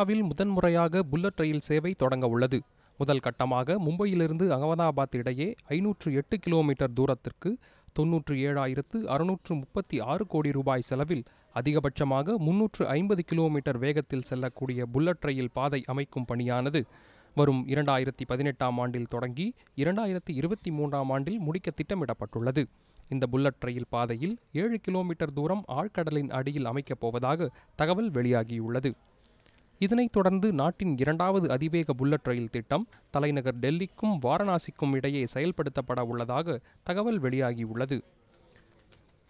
இந்தியாவில் முதன்முறையாக புல்லட் ரயில் சேவை தொடங்க உள்ளது முதல் கட்டமாக மும்பையிலிருந்து அகமதாபாத் இடையே ஐநூற்று எட்டு கிலோமீட்டர் தூரத்திற்கு தொன்னூற்று ஏழாயிரத்து அறுநூற்று முப்பத்தி ஆறு கோடி ரூபாய் செலவில் அதிகபட்சமாக முன்னூற்று ஐம்பது கிலோமீட்டர் வேகத்தில் செல்லக்கூடிய புல்லட் ரயில் பாதை அமைக்கும் பணியானது வரும் இரண்டாயிரத்தி பதினெட்டாம் ஆண்டில் தொடங்கி இரண்டாயிரத்தி இருபத்தி மூன்றாம் ஆண்டில் முடிக்க திட்டமிடப்பட்டுள்ளது இந்த புல்லட் ரயில் பாதையில் ஏழு கிலோமீட்டர் தூரம் ஆழ்கடலின் அடியில் அமைக்கப் போவதாக தகவல் வெளியாகியுள்ளது இதனைத் தொடர்ந்து நாட்டின் இரண்டாவது அதிவேக புல்லட் ரயில் திட்டம் தலைநகர் டெல்லிக்கும் வாரணாசிக்கும் இடையே செயல்படுத்தப்பட உள்ளதாக தகவல் வெளியாகியுள்ளது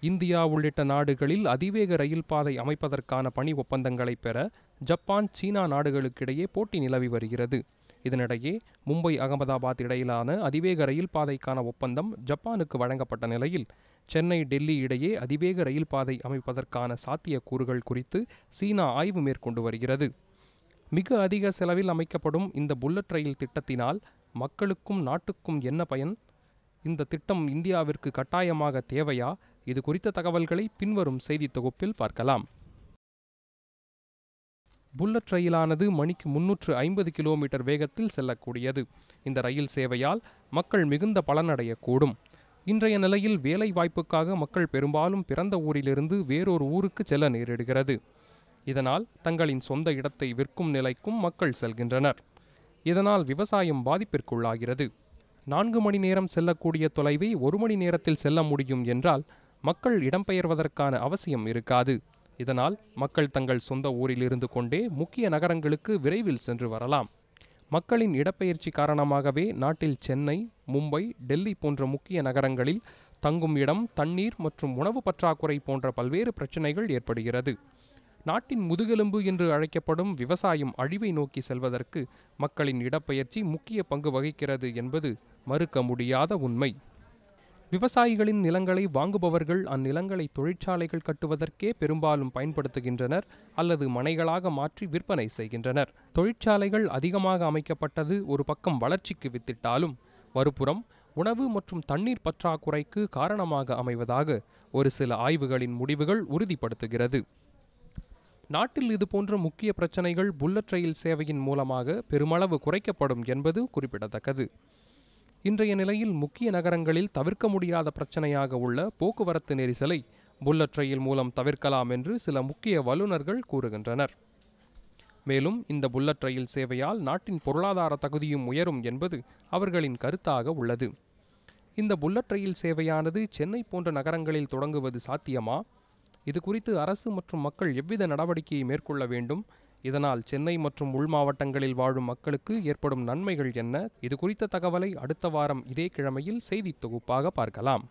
இந்தியா உள்ளிட்ட நாடுகளில் அதிவேக ரயில் பாதை அமைப்பதற்கான பணி ஒப்பந்தங்களை பெற ஜப்பான் சீனா நாடுகளுக்கிடையே போட்டி நிலவி வருகிறது இதனிடையே மும்பை அகமதாபாத் இடையிலான அதிவேக ரயில் பாதைக்கான ஒப்பந்தம் ஜப்பானுக்கு வழங்கப்பட்ட நிலையில் சென்னை டெல்லி இடையே அதிவேக ரயில் பாதை அமைப்பதற்கான சாத்தியக்கூறுகள் குறித்து சீனா ஆய்வு மேற்கொண்டு வருகிறது மிக அதிக செலவில் அமைக்கப்படும் இந்த புல்லட் ரயில் திட்டத்தினால் மக்களுக்கும் நாட்டுக்கும் என்ன பயன் இந்த திட்டம் இந்தியாவிற்கு கட்டாயமாக தேவையா இது குறித்த தகவல்களை பின்வரும் செய்தி தொகுப்பில் பார்க்கலாம் புல்லட் ரயிலானது மணிக்கு முன்னூற்று ஐம்பது கிலோமீட்டர் வேகத்தில் செல்லக்கூடியது இந்த ரயில் சேவையால் மக்கள் மிகுந்த பலனடையக்கூடும் இன்றைய நிலையில் வேலை வாய்ப்புக்காக மக்கள் பெரும்பாலும் பிறந்த ஊரிலிருந்து வேறொரு ஊருக்கு செல்ல நேரிடுகிறது இதனால் தங்களின் சொந்த இடத்தை விற்கும் நிலைக்கும் மக்கள் செல்கின்றனர் இதனால் விவசாயம் பாதிப்பிற்குள்ளாகிறது நான்கு மணி நேரம் செல்லக்கூடிய தொலைவை ஒரு மணி நேரத்தில் செல்ல முடியும் என்றால் மக்கள் இடம்பெயர்வதற்கான அவசியம் இருக்காது இதனால் மக்கள் தங்கள் சொந்த ஊரில் இருந்து கொண்டே முக்கிய நகரங்களுக்கு விரைவில் சென்று வரலாம் மக்களின் இடப்பெயர்ச்சி காரணமாகவே நாட்டில் சென்னை மும்பை டெல்லி போன்ற முக்கிய நகரங்களில் தங்கும் இடம் தண்ணீர் மற்றும் உணவு பற்றாக்குறை போன்ற பல்வேறு பிரச்சினைகள் ஏற்படுகிறது நாட்டின் முதுகெலும்பு என்று அழைக்கப்படும் விவசாயம் அழிவை நோக்கி செல்வதற்கு மக்களின் இடப்பெயர்ச்சி முக்கிய பங்கு வகிக்கிறது என்பது மறுக்க முடியாத உண்மை விவசாயிகளின் நிலங்களை வாங்குபவர்கள் அந்நிலங்களை தொழிற்சாலைகள் கட்டுவதற்கே பெரும்பாலும் பயன்படுத்துகின்றனர் அல்லது மனைகளாக மாற்றி விற்பனை செய்கின்றனர் தொழிற்சாலைகள் அதிகமாக அமைக்கப்பட்டது ஒரு பக்கம் வளர்ச்சிக்கு வித்திட்டாலும் மறுபுறம் உணவு மற்றும் தண்ணீர் பற்றாக்குறைக்கு காரணமாக அமைவதாக ஒரு சில ஆய்வுகளின் முடிவுகள் உறுதிப்படுத்துகிறது நாட்டில் இதுபோன்ற முக்கிய பிரச்சனைகள் புல்லட் ரயில் சேவையின் மூலமாக பெருமளவு குறைக்கப்படும் என்பது குறிப்பிடத்தக்கது இன்றைய நிலையில் முக்கிய நகரங்களில் தவிர்க்க முடியாத பிரச்சனையாக உள்ள போக்குவரத்து நெரிசலை புல்லட் ரயில் மூலம் தவிர்க்கலாம் என்று சில முக்கிய வல்லுநர்கள் கூறுகின்றனர் மேலும் இந்த புல்லட் ரயில் சேவையால் நாட்டின் பொருளாதார தகுதியும் உயரும் என்பது அவர்களின் கருத்தாக உள்ளது இந்த புல்லட் ரயில் சேவையானது சென்னை போன்ற நகரங்களில் தொடங்குவது சாத்தியமா இது குறித்து அரசு மற்றும் மக்கள் எவ்வித நடவடிக்கையை மேற்கொள்ள வேண்டும் இதனால் சென்னை மற்றும் உள் மாவட்டங்களில் வாழும் மக்களுக்கு ஏற்படும் நன்மைகள் என்ன இது குறித்த தகவலை அடுத்த வாரம் இதே கிழமையில் செய்தி தொகுப்பாக பார்க்கலாம்